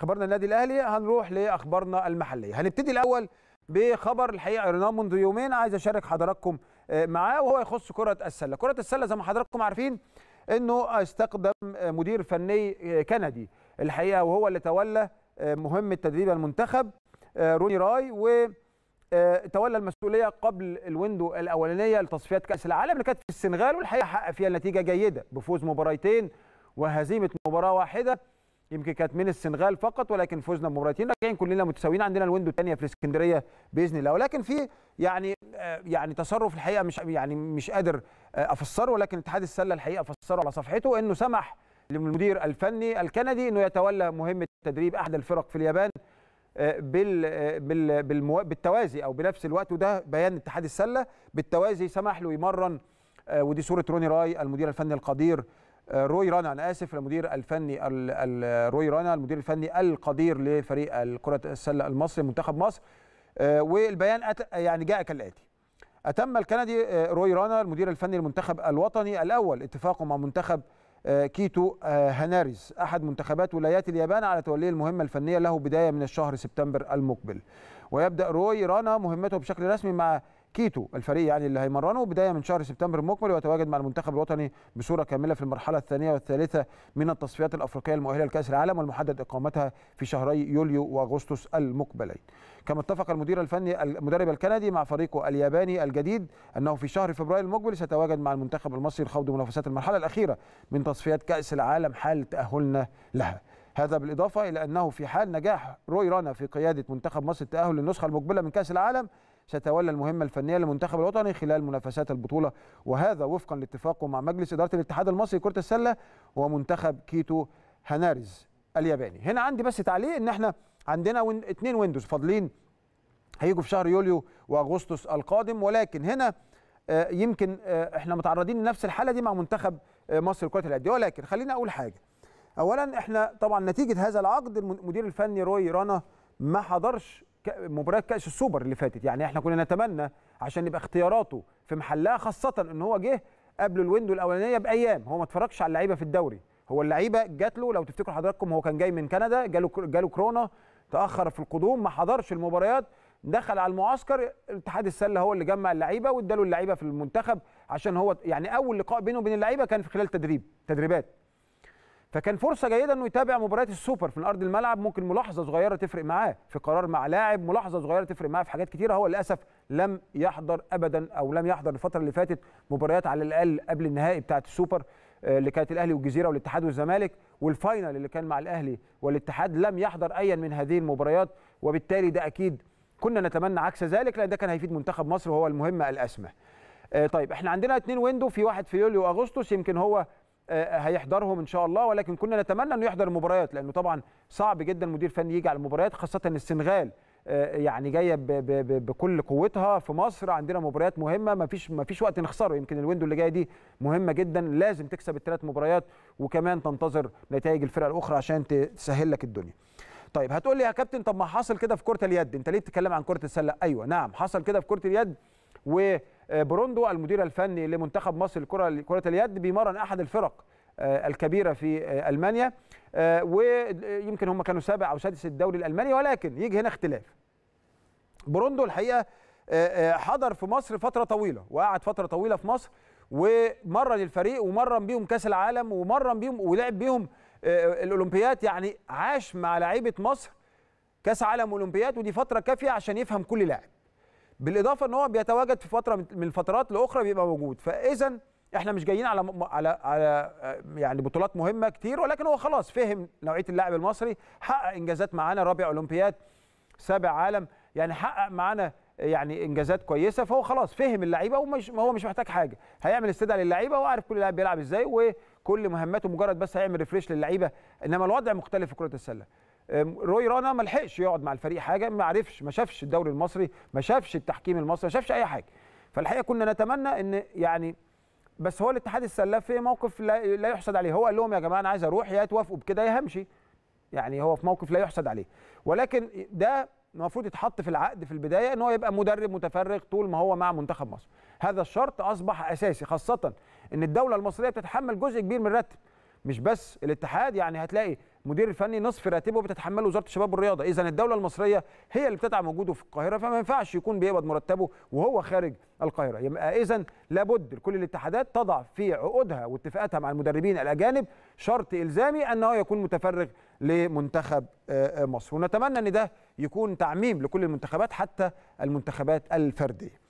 خبرنا النادي الاهلي هنروح لاخبارنا المحليه هنبتدي الاول بخبر الحقيقه رينام منذ يومين عايز اشارك حضراتكم آه، معاه وهو يخص كره السله كره السله زي ما حضراتكم عارفين انه استقدم آه، مدير فني آه، كندي الحقيقه وهو اللي تولى مهمه تدريب المنتخب روني راي و تولى المسؤوليه قبل الويندو الاولانيه لتصفيات كاس العالم اللي كانت في السنغال والحقيقه حقق فيها نتيجه جيده بفوز مباراتين وهزيمه مباراه واحده يمكن كانت من السنغال فقط ولكن فزنا بمباراتين راجعين كلنا متساويين عندنا الويندو الثانيه في الاسكندريه باذن الله ولكن في يعني آه، يعني تصرف الحقيقه مش يعني مش قادر آه، افسره ولكن اتحاد السله الحقيقه فسره على صفحته انه سمح للمدير الفني الكندي انه يتولى مهمه تدريب احد الفرق في اليابان آه، بال بال بالمو... بالتوازي او بنفس الوقت وده بيان اتحاد السله بالتوازي سمح له يمرن ودي صوره روني راي المدير الفني القدير آه، روي رانا انا اسف المدير الفني روي رانا المدير الفني القدير لفريق كره السله المصري منتخب مصر آه، والبيان يعني جاء كالاتي اتم الكندي آه، روي رانا المدير الفني للمنتخب الوطني الاول اتفاقه مع منتخب كيتو هناريز احد منتخبات ولايات اليابان على توليه المهمه الفنيه له بدايه من الشهر سبتمبر المقبل ويبدا روي رانا مهمته بشكل رسمي مع كيتو الفريق يعني اللي هيمرنه بدايه من شهر سبتمبر المقبل ويتواجد مع المنتخب الوطني بصوره كامله في المرحله الثانيه والثالثه من التصفيات الافريقيه المؤهله لكاس العالم والمحدد اقامتها في شهري يوليو واغسطس المقبلين. كما اتفق المدير الفني المدرب الكندي مع فريقه الياباني الجديد انه في شهر فبراير المقبل سيتواجد مع المنتخب المصري لخوض منافسات المرحله الاخيره من تصفيات كاس العالم حال تاهلنا لها. هذا بالإضافة إلى أنه في حال نجاح روي رانا في قيادة منتخب مصر التأهل للنسخة المقبلة من كأس العالم سيتولى المهمة الفنية للمنتخب الوطني خلال منافسات البطولة وهذا وفقا لاتفاقه مع مجلس إدارة الاتحاد المصري لكرة السلة ومنتخب كيتو هنارز الياباني هنا عندي بس تعليق ان احنا عندنا اثنين اتنين ويندوز فاضلين هيجوا في شهر يوليو واغسطس القادم ولكن هنا آه، يمكن آه، احنا متعرضين لنفس الحاله دي مع منتخب آه، مصر لكره اليد ولكن خليني اقول حاجه اولا احنا طبعا نتيجه هذا العقد المدير الفني روي رانا ما حضرش مباراه كاس السوبر اللي فاتت يعني احنا كنا نتمنى عشان يبقى اختياراته في محلها خاصه ان هو جه قبل الويندو الاولانيه بايام هو ما اتفرجش على اللعيبه في الدوري هو اللعيبه جات له لو تفتكروا حضراتكم هو كان جاي من كندا جاله جاله كورونا تاخر في القدوم ما حضرش المباريات دخل على المعسكر اتحاد السله هو اللي جمع اللعيبه واداله اللعيبه في المنتخب عشان هو يعني اول لقاء بينه وبين اللعيبه كان في خلال تدريب تدريبات فكان فرصه جيده انه يتابع مباريات السوبر من ارض الملعب ممكن ملاحظه صغيره تفرق معاه في قرار مع لاعب ملاحظه صغيره تفرق معاه في حاجات كتيره هو للاسف لم يحضر ابدا او لم يحضر الفتره اللي فاتت مباريات على الاقل قبل النهائي بتاعه السوبر آه، اللي كانت الاهلي والجزيره والاتحاد والزمالك والفاينل اللي كان مع الاهلي والاتحاد لم يحضر ايا من هذه المباريات وبالتالي ده اكيد كنا نتمنى عكس ذلك لان ده كان هيفيد منتخب مصر وهو المهمه الاسمى. آه، طيب احنا عندنا اتنين ويندو في واحد في يوليو واغسطس يمكن هو آه، هيحضرهم ان شاء الله ولكن كنا نتمنى انه يحضر المباريات لانه طبعا صعب جدا مدير فني يجي على المباريات خاصه السنغال آه، يعني جايه بكل قوتها في مصر عندنا مباريات مهمه ما فيش ما فيش وقت نخسره يمكن الويندو اللي جايه دي مهمه جدا لازم تكسب الثلاث مباريات وكمان تنتظر نتائج الفرق الاخرى عشان تسهل لك الدنيا طيب هتقول لي يا كابتن طب ما حصل كده في كره اليد انت ليه بتتكلم عن كره السله ايوه نعم حصل كده في كره اليد و آه، بروندو المدير الفني لمنتخب مصر لكره كره اليد بيمرن احد الفرق آه، الكبيره في آه، المانيا ويمكن هم كانوا سابع او سادس الدوري الالماني ولكن يجي هنا اختلاف بروندو الحقيقه حضر في مصر فتره طويله وقعد فتره طويله في مصر ومرن الفريق ومرن بيهم كاس العالم ومرن بيهم ولعب بيهم الاولمبيات يعني عاش مع لعيبه مصر كاس عالم أولمبيات ودي فتره كافيه عشان يفهم كل لاعب بالاضافه ان هو بيتواجد في فتره من الفترات لاخرى بيبقى موجود فاذا احنا مش جايين على م... على على آه، يعني بطولات مهمه كتير ولكن هو خلاص فهم نوعيه اللاعب المصري حقق انجازات معانا رابع اولمبياد سابع عالم يعني حقق معانا يعني انجازات كويسه فهو خلاص فهم اللعيبه ومش هو مش محتاج حاجه هيعمل استدعاء للعيبه وعارف كل لاعب بيلعب ازاي وكل مهماته مجرد بس هيعمل ريفريش للعيبه انما الوضع مختلف في كره السله روي رانا ما لحقش يقعد مع الفريق حاجه ما عرفش ما شافش الدوري المصري ما شافش التحكيم المصري ما شافش اي حاجه فالحقيقه كنا نتمنى ان يعني بس هو الاتحاد السلاف في موقف لا, لا يحسد عليه هو قال لهم يا جماعه انا عايز اروح يا توافقوا بكده يا همشي يعني هو في موقف لا يحسد عليه ولكن ده المفروض يتحط في العقد في البدايه ان هو يبقى مدرب متفرغ طول ما هو مع منتخب مصر هذا الشرط اصبح اساسي خاصه ان الدوله المصريه بتتحمل جزء كبير من الراتب مش بس الاتحاد يعني هتلاقي مدير الفني نصف راتبه بتتحمله وزاره الشباب والرياضه اذا الدوله المصريه هي اللي بتدعم وجوده في القاهره فما ينفعش يكون بيقبض مرتبه وهو خارج القاهره يبقى اذا لابد لكل الاتحادات تضع في عقودها واتفاقاتها مع المدربين الاجانب شرط الزامي انه يكون متفرغ لمنتخب آه، آه، مصر ونتمنى ان ده يكون تعميم لكل المنتخبات حتى المنتخبات الفرديه